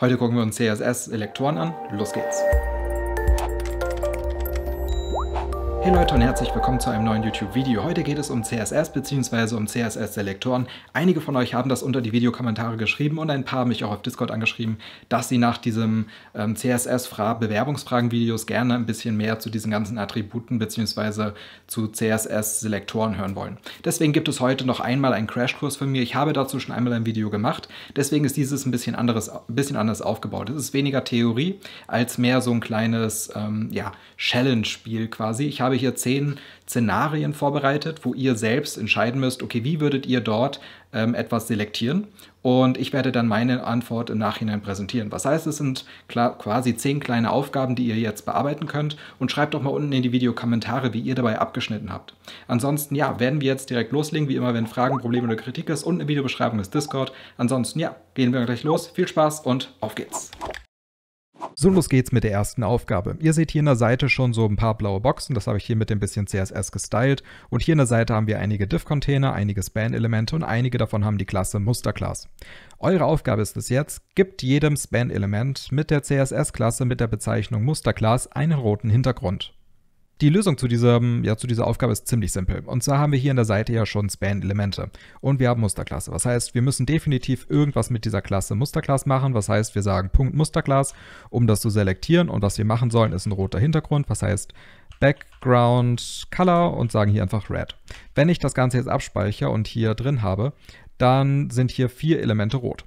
Heute gucken wir uns CSS-Elektoren an. Los geht's! Hey Leute und herzlich willkommen zu einem neuen YouTube-Video. Heute geht es um CSS bzw. um CSS-Selektoren. Einige von euch haben das unter die Videokommentare geschrieben und ein paar haben mich auch auf Discord angeschrieben, dass sie nach diesem ähm, CSS-Bewerbungsfragen-Videos gerne ein bisschen mehr zu diesen ganzen Attributen bzw. zu CSS-Selektoren hören wollen. Deswegen gibt es heute noch einmal einen Crashkurs von mir. Ich habe dazu schon einmal ein Video gemacht, deswegen ist dieses ein bisschen, anderes, ein bisschen anders aufgebaut. Es ist weniger Theorie als mehr so ein kleines ähm, ja, Challenge-Spiel quasi. Ich habe hier zehn Szenarien vorbereitet, wo ihr selbst entscheiden müsst, okay, wie würdet ihr dort ähm, etwas selektieren? Und ich werde dann meine Antwort im Nachhinein präsentieren. Was heißt, es sind quasi zehn kleine Aufgaben, die ihr jetzt bearbeiten könnt. Und schreibt doch mal unten in die Videokommentare, wie ihr dabei abgeschnitten habt. Ansonsten, ja, werden wir jetzt direkt loslegen. Wie immer, wenn Fragen, Probleme oder Kritik ist, unten in der Videobeschreibung ist Discord. Ansonsten, ja, gehen wir gleich los. Viel Spaß und auf geht's. So, los geht's mit der ersten Aufgabe. Ihr seht hier in der Seite schon so ein paar blaue Boxen, das habe ich hier mit ein bisschen CSS gestylt. Und hier in der Seite haben wir einige Div-Container, einige Span-Elemente und einige davon haben die Klasse Musterclass. Eure Aufgabe ist es jetzt, gibt jedem Span-Element mit der CSS-Klasse mit der Bezeichnung Musterclass einen roten Hintergrund. Die Lösung zu, diesem, ja, zu dieser Aufgabe ist ziemlich simpel. Und zwar haben wir hier in der Seite ja schon Span-Elemente. Und wir haben Musterklasse. Was heißt, wir müssen definitiv irgendwas mit dieser Klasse Musterklasse machen. Was heißt, wir sagen Punkt Musterclass, um das zu selektieren. Und was wir machen sollen, ist ein roter Hintergrund. Was heißt Background Color und sagen hier einfach Red. Wenn ich das Ganze jetzt abspeichere und hier drin habe, dann sind hier vier Elemente rot.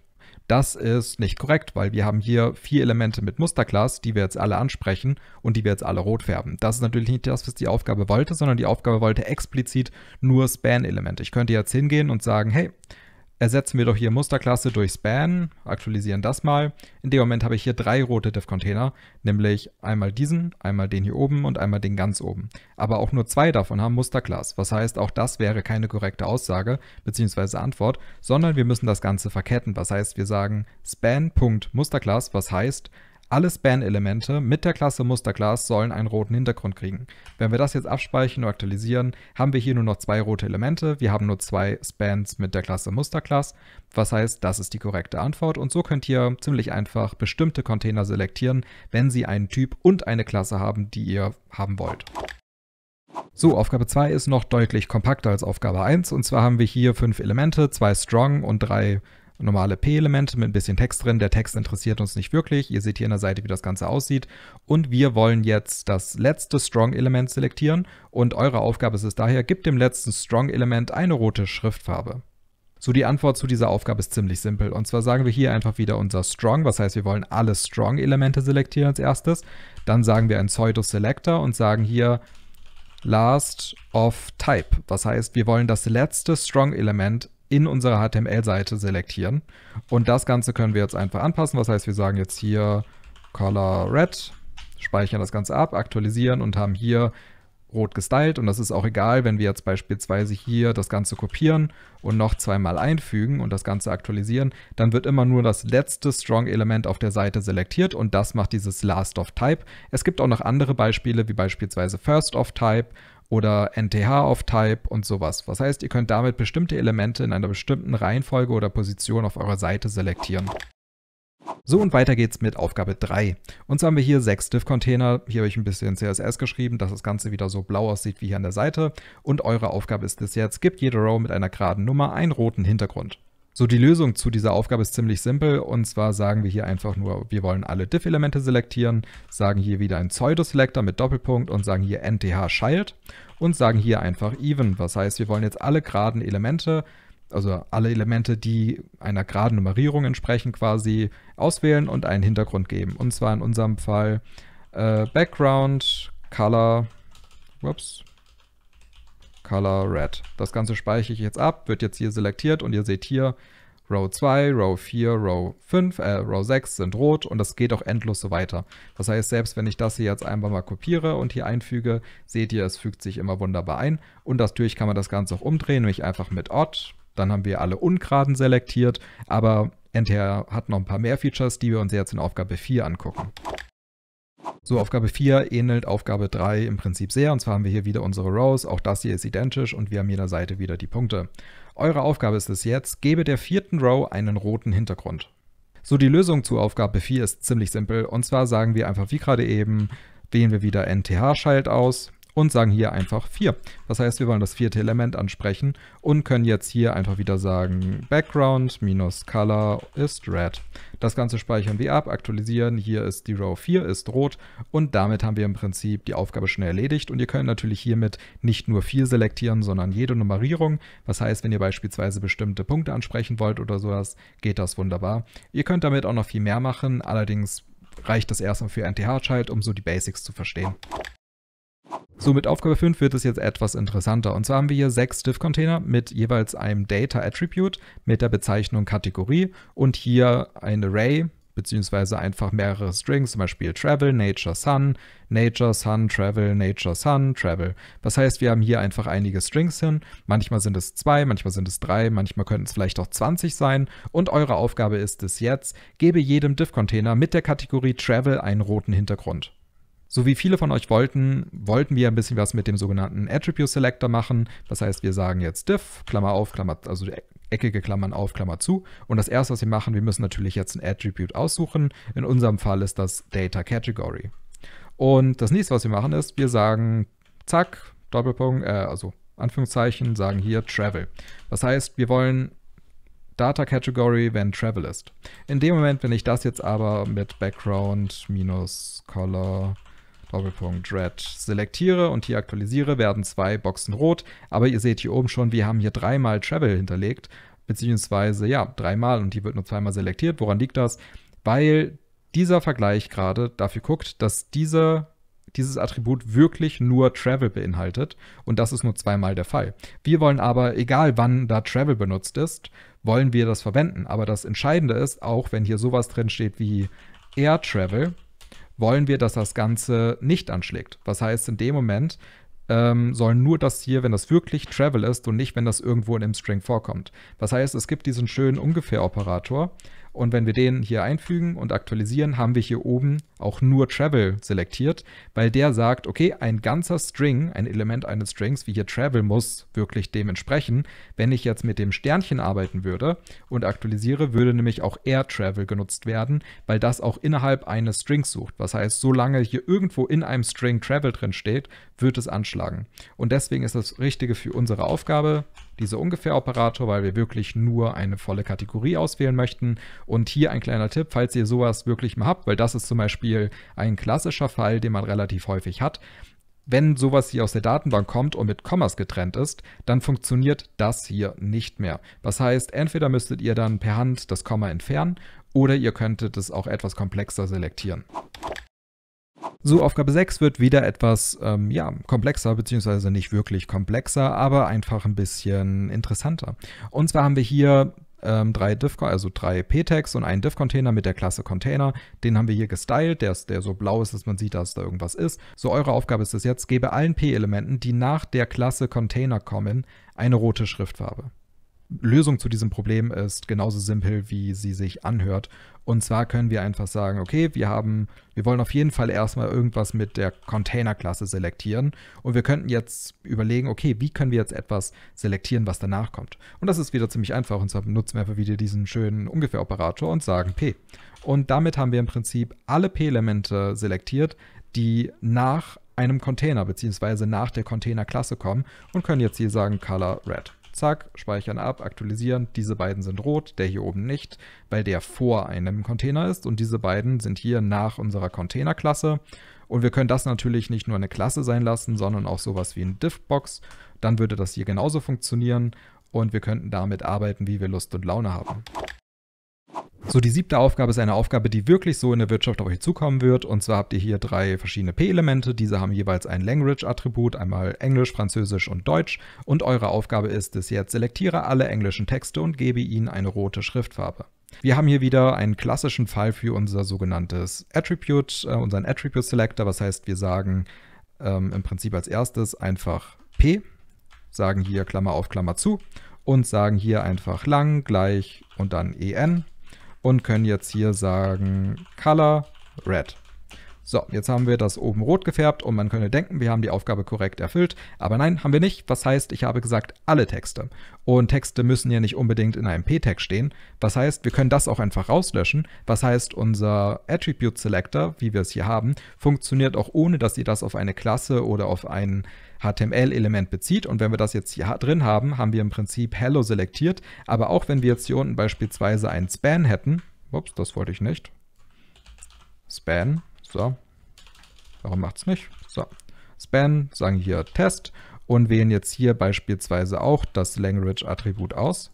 Das ist nicht korrekt, weil wir haben hier vier Elemente mit Musterclass, die wir jetzt alle ansprechen und die wir jetzt alle rot färben. Das ist natürlich nicht das, was die Aufgabe wollte, sondern die Aufgabe wollte explizit nur Span-Elemente. Ich könnte jetzt hingehen und sagen, hey, ersetzen wir doch hier Musterklasse durch Span, aktualisieren das mal. In dem Moment habe ich hier drei rote Div-Container, nämlich einmal diesen, einmal den hier oben und einmal den ganz oben. Aber auch nur zwei davon haben Musterclass, was heißt, auch das wäre keine korrekte Aussage bzw. Antwort, sondern wir müssen das Ganze verketten, was heißt, wir sagen span.musterclass, was heißt, alle Span-Elemente mit der Klasse Musterclass sollen einen roten Hintergrund kriegen. Wenn wir das jetzt abspeichern und aktualisieren, haben wir hier nur noch zwei rote Elemente. Wir haben nur zwei Spans mit der Klasse Musterclass. Was heißt, das ist die korrekte Antwort. Und so könnt ihr ziemlich einfach bestimmte Container selektieren, wenn sie einen Typ und eine Klasse haben, die ihr haben wollt. So, Aufgabe 2 ist noch deutlich kompakter als Aufgabe 1. Und zwar haben wir hier fünf Elemente, zwei Strong und drei normale P-Elemente mit ein bisschen Text drin. Der Text interessiert uns nicht wirklich. Ihr seht hier an der Seite, wie das Ganze aussieht. Und wir wollen jetzt das letzte Strong-Element selektieren. Und eure Aufgabe ist es daher, gibt dem letzten Strong-Element eine rote Schriftfarbe. So, die Antwort zu dieser Aufgabe ist ziemlich simpel. Und zwar sagen wir hier einfach wieder unser Strong, was heißt, wir wollen alle Strong-Elemente selektieren als erstes. Dann sagen wir ein Pseudo-Selector und sagen hier last of type. Was heißt, wir wollen das letzte Strong-Element in unserer HTML-Seite selektieren. Und das Ganze können wir jetzt einfach anpassen. Was heißt, wir sagen jetzt hier Color Red, speichern das Ganze ab, aktualisieren und haben hier rot gestylt. Und das ist auch egal, wenn wir jetzt beispielsweise hier das Ganze kopieren und noch zweimal einfügen und das Ganze aktualisieren, dann wird immer nur das letzte Strong-Element auf der Seite selektiert und das macht dieses Last of Type. Es gibt auch noch andere Beispiele, wie beispielsweise First of Type oder NTH auf Type und sowas. Was heißt, ihr könnt damit bestimmte Elemente in einer bestimmten Reihenfolge oder Position auf eurer Seite selektieren. So und weiter geht's mit Aufgabe 3. Und zwar haben wir hier sechs Div-Container. Hier habe ich ein bisschen CSS geschrieben, dass das Ganze wieder so blau aussieht wie hier an der Seite. Und eure Aufgabe ist es jetzt, gebt jede Row mit einer geraden Nummer einen roten Hintergrund. So, die Lösung zu dieser Aufgabe ist ziemlich simpel und zwar sagen wir hier einfach nur, wir wollen alle diff-Elemente selektieren, sagen hier wieder ein Pseudo-Selector mit Doppelpunkt und sagen hier nth-child und sagen hier einfach even. Was heißt, wir wollen jetzt alle geraden Elemente, also alle Elemente, die einer geraden Nummerierung entsprechen, quasi auswählen und einen Hintergrund geben. Und zwar in unserem Fall äh, Background, Color, ups, Color Red. Das Ganze speichere ich jetzt ab, wird jetzt hier selektiert und ihr seht hier, Row 2, Row 4, Row 5, äh, Row 6 sind rot und das geht auch endlos so weiter. Das heißt, selbst wenn ich das hier jetzt einfach mal kopiere und hier einfüge, seht ihr, es fügt sich immer wunderbar ein. Und natürlich kann man das Ganze auch umdrehen, nämlich einfach mit Odd. Dann haben wir alle Ungeraden selektiert, aber NTR hat noch ein paar mehr Features, die wir uns jetzt in Aufgabe 4 angucken. So, Aufgabe 4 ähnelt Aufgabe 3 im Prinzip sehr. Und zwar haben wir hier wieder unsere Rows. Auch das hier ist identisch und wir haben jeder Seite wieder die Punkte. Eure Aufgabe ist es jetzt, gebe der vierten Row einen roten Hintergrund. So, die Lösung zu Aufgabe 4 ist ziemlich simpel. Und zwar sagen wir einfach wie gerade eben, wählen wir wieder nth schalt aus und sagen hier einfach 4. Das heißt, wir wollen das vierte Element ansprechen und können jetzt hier einfach wieder sagen Background minus Color ist Red. Das Ganze speichern wir ab, aktualisieren, hier ist die Row 4 ist rot und damit haben wir im Prinzip die Aufgabe schnell erledigt und ihr könnt natürlich hiermit nicht nur 4 selektieren, sondern jede Nummerierung. Das heißt, wenn ihr beispielsweise bestimmte Punkte ansprechen wollt oder sowas, geht das wunderbar. Ihr könnt damit auch noch viel mehr machen, allerdings reicht das erstmal für NTH-Child, um so die Basics zu verstehen. So, mit Aufgabe 5 wird es jetzt etwas interessanter. Und zwar haben wir hier sechs Div-Container mit jeweils einem Data-Attribute mit der Bezeichnung Kategorie und hier ein Array beziehungsweise einfach mehrere Strings, zum Beispiel Travel, Nature, Sun, Nature, Sun, Travel, Nature, Sun, Travel. Das heißt, wir haben hier einfach einige Strings hin. Manchmal sind es zwei, manchmal sind es drei, manchmal könnten es vielleicht auch 20 sein. Und eure Aufgabe ist es jetzt, gebe jedem Div-Container mit der Kategorie Travel einen roten Hintergrund. So wie viele von euch wollten, wollten wir ein bisschen was mit dem sogenannten Attribute Selector machen. Das heißt, wir sagen jetzt diff, Klammer auf, Klammer, also eckige Klammern auf, Klammer zu. Und das erste, was wir machen, wir müssen natürlich jetzt ein Attribute aussuchen. In unserem Fall ist das Data Category. Und das nächste, was wir machen, ist, wir sagen, zack, Doppelpunkt, äh, also Anführungszeichen, sagen hier Travel. Das heißt, wir wollen Data Category, wenn Travel ist. In dem Moment, wenn ich das jetzt aber mit Background minus Color Doppelpunkt Red selektiere und hier aktualisiere, werden zwei Boxen rot. Aber ihr seht hier oben schon, wir haben hier dreimal Travel hinterlegt, beziehungsweise ja, dreimal und die wird nur zweimal selektiert. Woran liegt das? Weil dieser Vergleich gerade dafür guckt, dass diese dieses Attribut wirklich nur Travel beinhaltet und das ist nur zweimal der Fall. Wir wollen aber, egal wann da Travel benutzt ist, wollen wir das verwenden. Aber das Entscheidende ist, auch wenn hier sowas drin steht wie Air Travel, wollen wir, dass das Ganze nicht anschlägt. Was heißt, in dem Moment ähm, sollen nur das hier, wenn das wirklich Travel ist und nicht, wenn das irgendwo in einem String vorkommt. Was heißt, es gibt diesen schönen Ungefähr-Operator, und wenn wir den hier einfügen und aktualisieren, haben wir hier oben auch nur Travel selektiert, weil der sagt, okay, ein ganzer String, ein Element eines Strings, wie hier Travel, muss wirklich dem entsprechen. Wenn ich jetzt mit dem Sternchen arbeiten würde und aktualisiere, würde nämlich auch Air Travel genutzt werden, weil das auch innerhalb eines Strings sucht. Was heißt, solange hier irgendwo in einem String Travel drin steht, wird es anschlagen. Und deswegen ist das Richtige für unsere Aufgabe dieser Ungefähr-Operator, weil wir wirklich nur eine volle Kategorie auswählen möchten. Und hier ein kleiner Tipp, falls ihr sowas wirklich mal habt, weil das ist zum Beispiel ein klassischer Fall, den man relativ häufig hat. Wenn sowas hier aus der Datenbank kommt und mit Kommas getrennt ist, dann funktioniert das hier nicht mehr. Was heißt, entweder müsstet ihr dann per Hand das Komma entfernen oder ihr könntet es auch etwas komplexer selektieren. So, Aufgabe 6 wird wieder etwas ähm, ja, komplexer, beziehungsweise nicht wirklich komplexer, aber einfach ein bisschen interessanter. Und zwar haben wir hier ähm, drei Div also drei P-Tags und einen Div-Container mit der Klasse Container. Den haben wir hier gestylt, der, ist, der so blau ist, dass man sieht, dass da irgendwas ist. So, eure Aufgabe ist es jetzt, gebe allen P-Elementen, die nach der Klasse Container kommen, eine rote Schriftfarbe. Lösung zu diesem Problem ist genauso simpel, wie sie sich anhört. Und zwar können wir einfach sagen, okay, wir haben, wir wollen auf jeden Fall erstmal irgendwas mit der Container-Klasse selektieren. Und wir könnten jetzt überlegen, okay, wie können wir jetzt etwas selektieren, was danach kommt? Und das ist wieder ziemlich einfach. Und zwar benutzen wir einfach wieder diesen schönen Ungefähr-Operator und sagen P. Und damit haben wir im Prinzip alle P-Elemente selektiert, die nach einem Container bzw. nach der Container-Klasse kommen und können jetzt hier sagen Color Red zack, speichern ab, aktualisieren. Diese beiden sind rot, der hier oben nicht, weil der vor einem Container ist und diese beiden sind hier nach unserer Containerklasse. Und wir können das natürlich nicht nur eine Klasse sein lassen, sondern auch sowas wie ein Diff-Box. Dann würde das hier genauso funktionieren und wir könnten damit arbeiten, wie wir Lust und Laune haben. So, die siebte Aufgabe ist eine Aufgabe, die wirklich so in der Wirtschaft auf euch zukommen wird. Und zwar habt ihr hier drei verschiedene P-Elemente. Diese haben jeweils ein Language-Attribut, einmal Englisch, Französisch und Deutsch. Und eure Aufgabe ist es jetzt, selektiere alle englischen Texte und gebe ihnen eine rote Schriftfarbe. Wir haben hier wieder einen klassischen Fall für unser sogenanntes Attribute, äh, unseren Attribute Selector. Was heißt, wir sagen ähm, im Prinzip als erstes einfach P, sagen hier Klammer auf Klammer zu und sagen hier einfach lang gleich und dann en und können jetzt hier sagen Color Red. So, jetzt haben wir das oben rot gefärbt und man könnte denken, wir haben die Aufgabe korrekt erfüllt. Aber nein, haben wir nicht. Was heißt, ich habe gesagt, alle Texte. Und Texte müssen ja nicht unbedingt in einem P-Tag stehen. Was heißt, wir können das auch einfach rauslöschen. Was heißt, unser Attribute Selector, wie wir es hier haben, funktioniert auch ohne, dass ihr das auf eine Klasse oder auf einen HTML-Element bezieht. Und wenn wir das jetzt hier drin haben, haben wir im Prinzip Hello selektiert. Aber auch wenn wir jetzt hier unten beispielsweise einen Span hätten, ups, das wollte ich nicht. Span, so. Warum macht es nicht? So. Span, sagen hier Test und wählen jetzt hier beispielsweise auch das Language-Attribut aus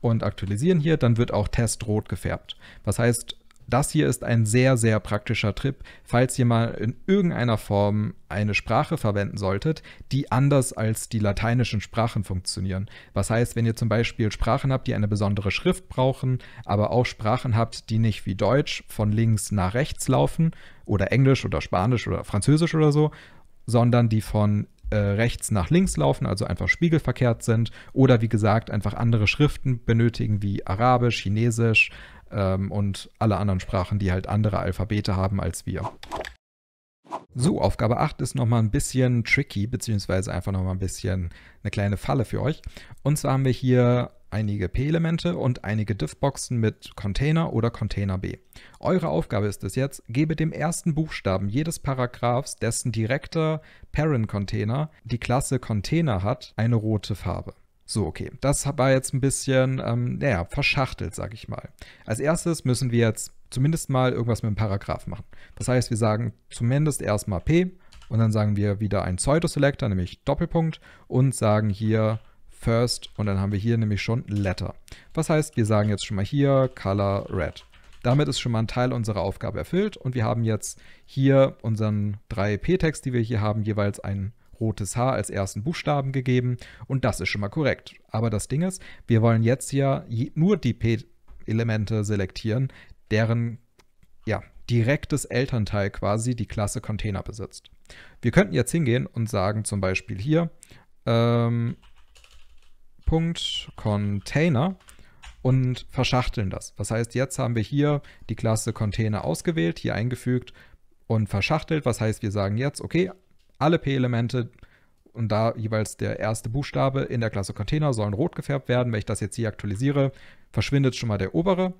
und aktualisieren hier, dann wird auch Test rot gefärbt. Was heißt, das hier ist ein sehr, sehr praktischer Trip, falls ihr mal in irgendeiner Form eine Sprache verwenden solltet, die anders als die lateinischen Sprachen funktionieren. Was heißt, wenn ihr zum Beispiel Sprachen habt, die eine besondere Schrift brauchen, aber auch Sprachen habt, die nicht wie Deutsch von links nach rechts laufen oder Englisch oder Spanisch oder Französisch oder so, sondern die von äh, rechts nach links laufen, also einfach spiegelverkehrt sind, oder wie gesagt, einfach andere Schriften benötigen wie Arabisch, Chinesisch, ähm, und alle anderen Sprachen, die halt andere Alphabete haben als wir. So, Aufgabe 8 ist nochmal ein bisschen tricky, beziehungsweise einfach nochmal ein bisschen eine kleine Falle für euch. Und zwar haben wir hier einige P-Elemente und einige diff boxen mit Container oder Container B. Eure Aufgabe ist es jetzt, gebe dem ersten Buchstaben jedes Paragraphs, dessen direkter Parent-Container die Klasse Container hat, eine rote Farbe. So, okay. Das war jetzt ein bisschen, ähm, naja, verschachtelt, sag ich mal. Als erstes müssen wir jetzt zumindest mal irgendwas mit dem Paragraph machen. Das heißt, wir sagen zumindest erstmal P und dann sagen wir wieder einen Pseudo-Selector, nämlich Doppelpunkt und sagen hier First und dann haben wir hier nämlich schon Letter. Was heißt, wir sagen jetzt schon mal hier Color Red. Damit ist schon mal ein Teil unserer Aufgabe erfüllt und wir haben jetzt hier unseren 3 P-Text, die wir hier haben, jeweils einen rotes H als ersten Buchstaben gegeben und das ist schon mal korrekt. Aber das Ding ist, wir wollen jetzt ja nur die P-Elemente selektieren, deren ja, direktes Elternteil quasi die Klasse Container besitzt. Wir könnten jetzt hingehen und sagen zum Beispiel hier ähm, Punkt Container und verschachteln das. Das heißt, jetzt haben wir hier die Klasse Container ausgewählt, hier eingefügt und verschachtelt. Was heißt, wir sagen jetzt, okay, alle P-Elemente und da jeweils der erste Buchstabe in der Klasse Container sollen rot gefärbt werden. Wenn ich das jetzt hier aktualisiere, verschwindet schon mal der obere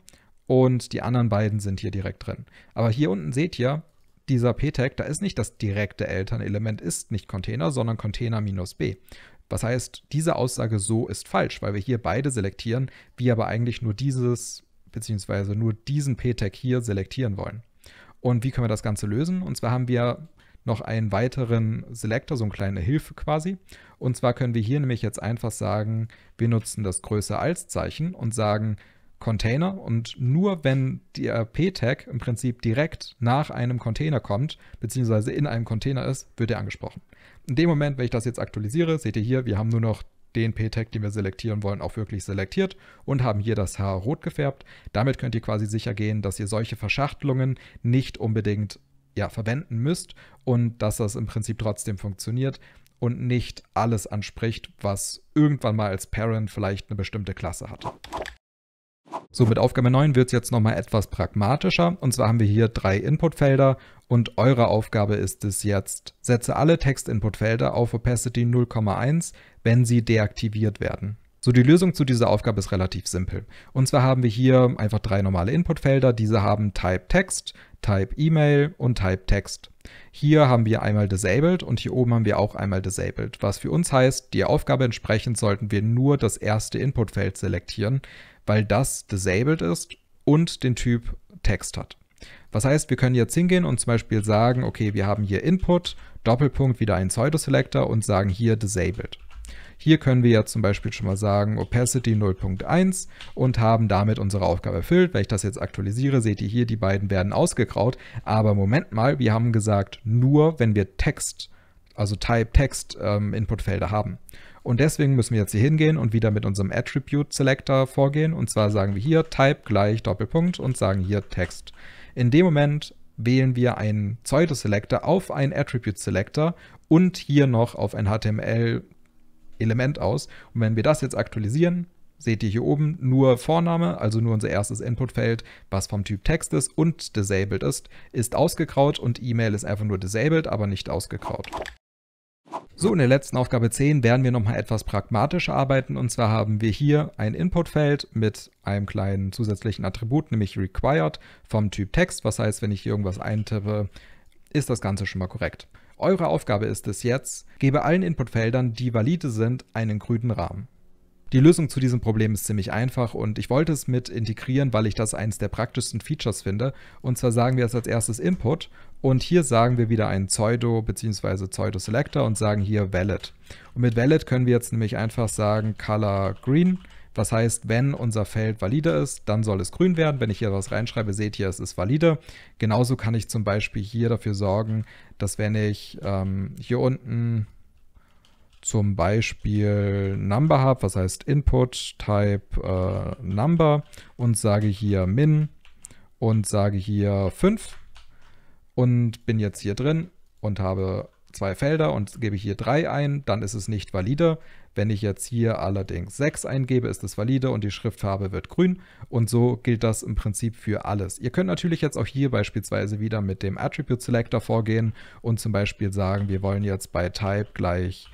und die anderen beiden sind hier direkt drin. Aber hier unten seht ihr, dieser P-Tag, da ist nicht das direkte Elternelement ist nicht Container, sondern Container minus B. Was heißt, diese Aussage so ist falsch, weil wir hier beide selektieren, wir aber eigentlich nur dieses beziehungsweise nur diesen P-Tag hier selektieren wollen. Und wie können wir das Ganze lösen? Und zwar haben wir noch einen weiteren Selector, so eine kleine Hilfe quasi. Und zwar können wir hier nämlich jetzt einfach sagen, wir nutzen das größer als Zeichen und sagen Container und nur wenn der P-Tag im Prinzip direkt nach einem Container kommt, beziehungsweise in einem Container ist, wird er angesprochen. In dem Moment, wenn ich das jetzt aktualisiere, seht ihr hier, wir haben nur noch den P-Tag, den wir selektieren wollen, auch wirklich selektiert und haben hier das Haar rot gefärbt. Damit könnt ihr quasi sicher gehen, dass ihr solche Verschachtelungen nicht unbedingt ja, verwenden müsst und dass das im Prinzip trotzdem funktioniert und nicht alles anspricht, was irgendwann mal als Parent vielleicht eine bestimmte Klasse hat. So, mit Aufgabe 9 wird es jetzt nochmal etwas pragmatischer. Und zwar haben wir hier drei Inputfelder und eure Aufgabe ist es jetzt, setze alle Text-Inputfelder auf Opacity 0,1, wenn sie deaktiviert werden. So, die Lösung zu dieser Aufgabe ist relativ simpel. Und zwar haben wir hier einfach drei normale Inputfelder. Diese haben Type Text, Type Email und Type Text. Hier haben wir einmal Disabled und hier oben haben wir auch einmal Disabled, was für uns heißt, die Aufgabe entsprechend sollten wir nur das erste Inputfeld selektieren, weil das Disabled ist und den Typ Text hat. Was heißt, wir können jetzt hingehen und zum Beispiel sagen, okay, wir haben hier Input, Doppelpunkt, wieder einen Pseudo-Selector und sagen hier Disabled. Hier können wir ja zum Beispiel schon mal sagen Opacity 0.1 und haben damit unsere Aufgabe erfüllt. Wenn ich das jetzt aktualisiere, seht ihr hier, die beiden werden ausgegraut. Aber Moment mal, wir haben gesagt, nur wenn wir Text, also Type Text ähm, Inputfelder haben. Und deswegen müssen wir jetzt hier hingehen und wieder mit unserem Attribute Selector vorgehen. Und zwar sagen wir hier Type gleich Doppelpunkt und sagen hier Text. In dem Moment wählen wir einen Pseudo-Selector auf einen Attribute-Selector und hier noch auf ein HTML Element aus. Und wenn wir das jetzt aktualisieren, seht ihr hier oben nur Vorname, also nur unser erstes Inputfeld, was vom Typ Text ist und disabled ist, ist ausgekraut und E-Mail ist einfach nur disabled, aber nicht ausgekraut. So, in der letzten Aufgabe 10 werden wir nochmal etwas pragmatischer arbeiten und zwar haben wir hier ein Inputfeld mit einem kleinen zusätzlichen Attribut, nämlich required vom Typ Text, was heißt, wenn ich hier irgendwas eintippe, ist das Ganze schon mal korrekt. Eure Aufgabe ist es jetzt, gebe allen Inputfeldern, die valide sind, einen grünen Rahmen. Die Lösung zu diesem Problem ist ziemlich einfach und ich wollte es mit integrieren, weil ich das eines der praktischsten Features finde. Und zwar sagen wir es als erstes Input und hier sagen wir wieder ein Pseudo bzw. Pseudo Selector und sagen hier Valid. Und mit Valid können wir jetzt nämlich einfach sagen Color Green das heißt, wenn unser Feld valide ist, dann soll es grün werden. Wenn ich hier was reinschreibe, seht ihr, es ist valide. Genauso kann ich zum Beispiel hier dafür sorgen, dass wenn ich ähm, hier unten zum Beispiel Number habe, was heißt Input Type äh, Number und sage hier Min und sage hier 5 und bin jetzt hier drin und habe zwei Felder und gebe hier 3 ein, dann ist es nicht valide. Wenn ich jetzt hier allerdings 6 eingebe, ist es valide und die Schriftfarbe wird grün und so gilt das im Prinzip für alles. Ihr könnt natürlich jetzt auch hier beispielsweise wieder mit dem Attribute Selector vorgehen und zum Beispiel sagen, wir wollen jetzt bei Type gleich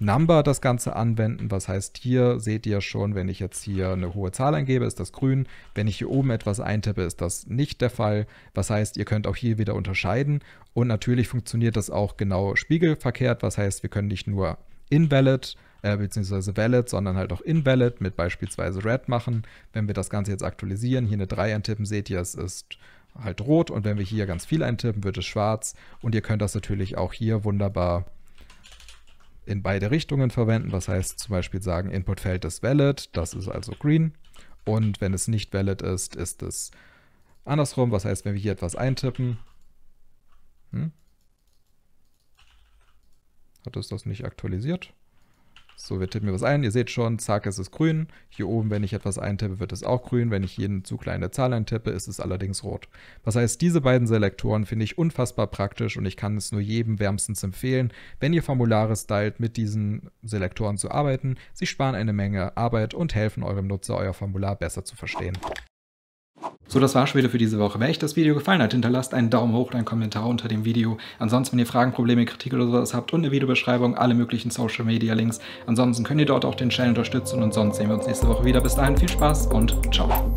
Number das Ganze anwenden. Was heißt hier, seht ihr schon, wenn ich jetzt hier eine hohe Zahl eingebe, ist das grün. Wenn ich hier oben etwas eintippe, ist das nicht der Fall. Was heißt, ihr könnt auch hier wieder unterscheiden. Und natürlich funktioniert das auch genau spiegelverkehrt. Was heißt, wir können nicht nur invalid äh, beziehungsweise Valid, sondern halt auch Invalid mit beispielsweise Red machen. Wenn wir das Ganze jetzt aktualisieren, hier eine 3 eintippen, seht ihr, es ist halt rot und wenn wir hier ganz viel eintippen, wird es schwarz und ihr könnt das natürlich auch hier wunderbar in beide Richtungen verwenden. was heißt zum Beispiel sagen, Inputfeld ist valid, das ist also green und wenn es nicht valid ist, ist es andersrum. Was heißt, wenn wir hier etwas eintippen, hm? hat es das nicht aktualisiert? So, wir tippen hier was ein. Ihr seht schon, zack, es ist grün. Hier oben, wenn ich etwas eintippe, wird es auch grün. Wenn ich hier eine zu kleine Zahl eintippe, ist es allerdings rot. Das heißt, diese beiden Selektoren finde ich unfassbar praktisch und ich kann es nur jedem wärmstens empfehlen, wenn ihr Formulare stylt, mit diesen Selektoren zu arbeiten. Sie sparen eine Menge Arbeit und helfen eurem Nutzer, euer Formular besser zu verstehen. So, das war's schon wieder für diese Woche. Wenn euch das Video gefallen hat, hinterlasst einen Daumen hoch und einen Kommentar unter dem Video. Ansonsten, wenn ihr Fragen, Probleme, Kritik oder sowas habt, unten in der Videobeschreibung alle möglichen Social Media Links. Ansonsten könnt ihr dort auch den Channel unterstützen und sonst sehen wir uns nächste Woche wieder. Bis dahin, viel Spaß und ciao.